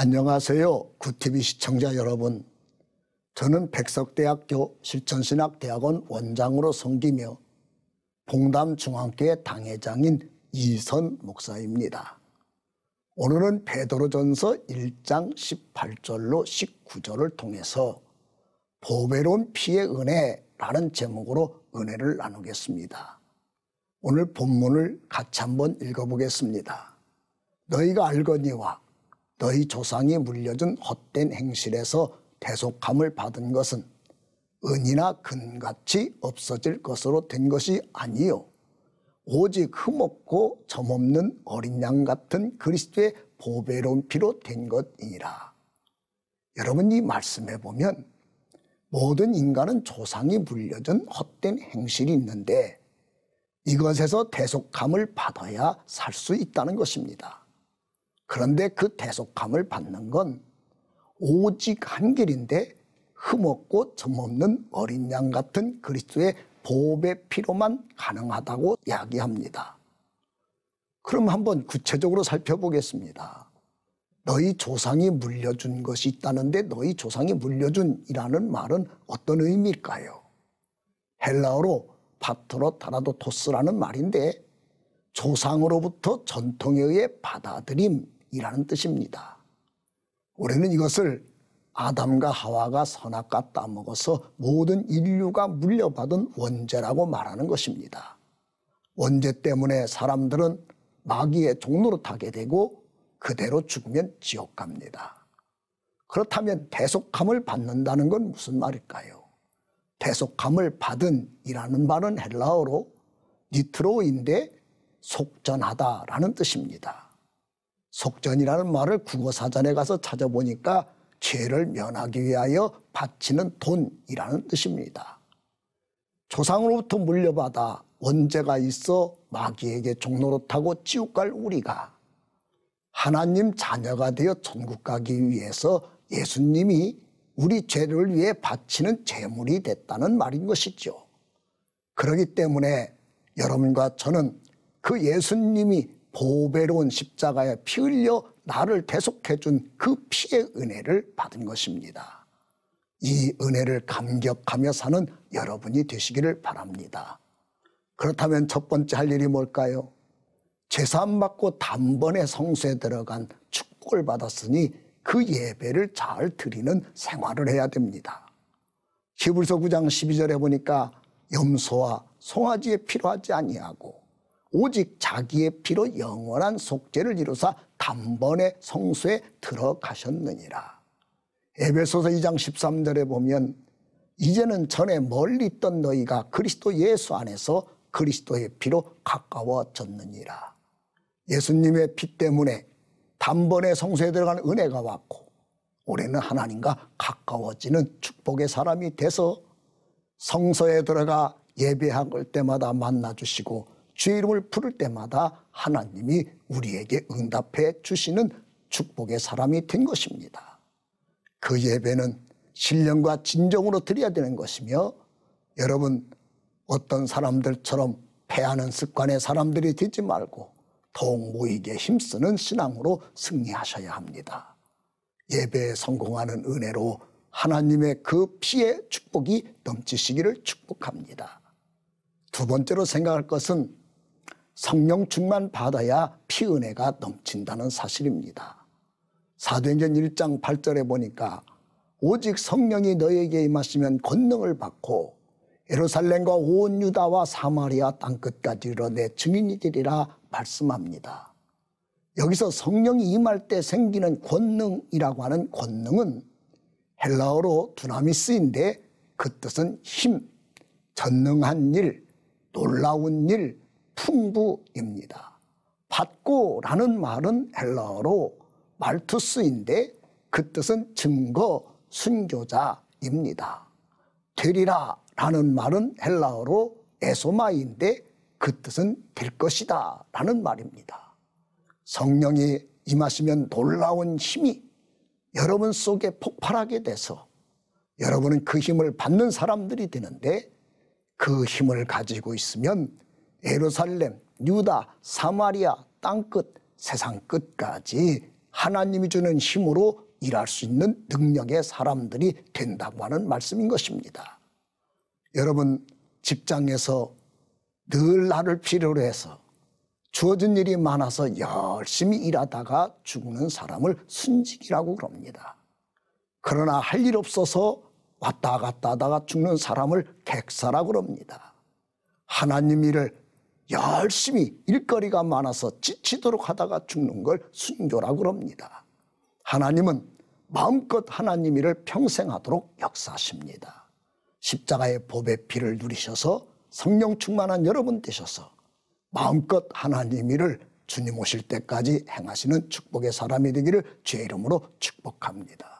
안녕하세요. 구티비 시청자 여러분. 저는 백석대학교 실천신학대학원 원장으로 섬기며 봉담중앙교회 당회장인 이선 목사입니다. 오늘은 베드로전서 1장 18절로 19절을 통해서 보배로운 피의 은혜라는 제목으로 은혜를 나누겠습니다. 오늘 본문을 같이 한번 읽어보겠습니다. 너희가 알거니와 너희 조상이 물려준 헛된 행실에서 대속함을 받은 것은 은이나 근같이 없어질 것으로 된 것이 아니요 오직 흠없고 점없는 어린 양 같은 그리스도의 보배로운 피로 된 것이니라. 여러분 이 말씀에 보면 모든 인간은 조상이 물려준 헛된 행실이 있는데 이것에서 대속함을 받아야 살 수 있다는 것입니다. 그런데 그 대속함을 받는 건 오직 한 길인데 흠없고 점없는 어린 양 같은 그리스도의 보배 피로만 가능하다고 이야기합니다. 그럼 한번 구체적으로 살펴보겠습니다. 너희 조상이 물려준 것이 있다는데 너희 조상이 물려준이라는 말은 어떤 의미일까요? 헬라어로 파트로 타라도토스라는 말인데 조상으로부터 전통에 의해 받아들임 이라는 뜻입니다. 우리는 이것을 아담과 하와가 선악과 따먹어서 모든 인류가 물려받은 원죄라고 말하는 것입니다. 원죄 때문에 사람들은 마귀의 종로로 타게 되고 그대로 죽으면 지옥 갑니다. 그렇다면 대속함을 받는다는 건 무슨 말일까요? 대속함을 받은이라는 말은 헬라어로 니트로인데 속전하다라는 뜻입니다. 속전이라는 말을 국어사전에 가서 찾아보니까 죄를 면하기 위하여 바치는 돈이라는 뜻입니다. 조상으로부터 물려받아 원죄가 있어 마귀에게 종노릇하고 지옥갈 우리가 하나님 자녀가 되어 천국 가기 위해서 예수님이 우리 죄를 위해 바치는 제물이 됐다는 말인 것이죠. 그러기 때문에 여러분과 저는 그 예수님이 보배로운 십자가에 피 흘려 나를 대속해 준 그 피의 은혜를 받은 것입니다. 이 은혜를 감격하며 사는 여러분이 되시기를 바랍니다. 그렇다면 첫 번째 할 일이 뭘까요? 재산 받고 단번에 성수에 들어간 축복을 받았으니 그 예배를 잘 드리는 생활을 해야 됩니다. 히브리서 9장 12절에 보니까 염소와 송아지에 필요하지 아니하고 오직 자기의 피로 영원한 속죄를 이루사 단번에 성소에 들어가셨느니라. 에베소서 2장 13절에 보면 이제는 전에 멀리 있던 너희가 그리스도 예수 안에서 그리스도의 피로 가까워졌느니라. 예수님의 피 때문에 단번에 성소에 들어가는 은혜가 왔고 올해는 하나님과 가까워지는 축복의 사람이 돼서 성소에 들어가 예배할 때마다 만나 주시고 주의 이름을 부를 때마다 하나님이 우리에게 응답해 주시는 축복의 사람이 된 것입니다. 그 예배는 신령과 진정으로 드려야 되는 것이며 여러분 어떤 사람들처럼 패하는 습관의 사람들이 되지 말고 더욱 모이게 힘쓰는 신앙으로 승리하셔야 합니다. 예배에 성공하는 은혜로 하나님의 그 피의 축복이 넘치시기를 축복합니다. 두 번째로 생각할 것은 성령 충만 받아야 피은혜가 넘친다는 사실입니다. 사도행전 1장 8절에 보니까 오직 성령이 너에게 임하시면 권능을 받고 예루살렘과 온 유다와 사마리아 땅끝까지 이내 증인이 되리라 말씀합니다. 여기서 성령이 임할 때 생기는 권능이라고 하는 권능은 헬라어로 두나미스인데 그 뜻은 힘, 전능한 일, 놀라운 일, 풍부입니다. 받고라는 말은 헬러로 말투스인데 그 뜻은 증거, 순교자입니다. 되리라 라는 말은 헬라어로 에소마인데 그 뜻은 될 것이다 라는 말입니다. 성령이 임하시면 놀라운 힘이 여러분 속에 폭발하게 돼서 여러분은 그 힘을 받는 사람들이 되는데 그 힘을 가지고 있으면 에루살렘 유다, 사마리아, 땅끝, 세상 끝까지 하나님이 주는 힘으로 일할 수 있는 능력의 사람들이 된다고 하는 말씀인 것입니다. 여러분, 직장에서 늘 나를 필요로 해서 주어진 일이 많아서 열심히 일하다가 죽는 사람을 순직이라고 그럽니다. 그러나 할 일 없어서 왔다 갔다 하다가 죽는 사람을 객사라고 그럽니다. 하나님 일을 열심히 일거리가 많아서 지치도록 하다가 죽는 걸 순교라고 그럽니다. 하나님은 마음껏 하나님 일을 평생 하도록 역사하십니다. 십자가의 법의 피를 누리셔서 성령 충만한 여러분 되셔서 마음껏 하나님 일을 주님 오실 때까지 행하시는 축복의 사람이 되기를 죄 이름으로 축복합니다.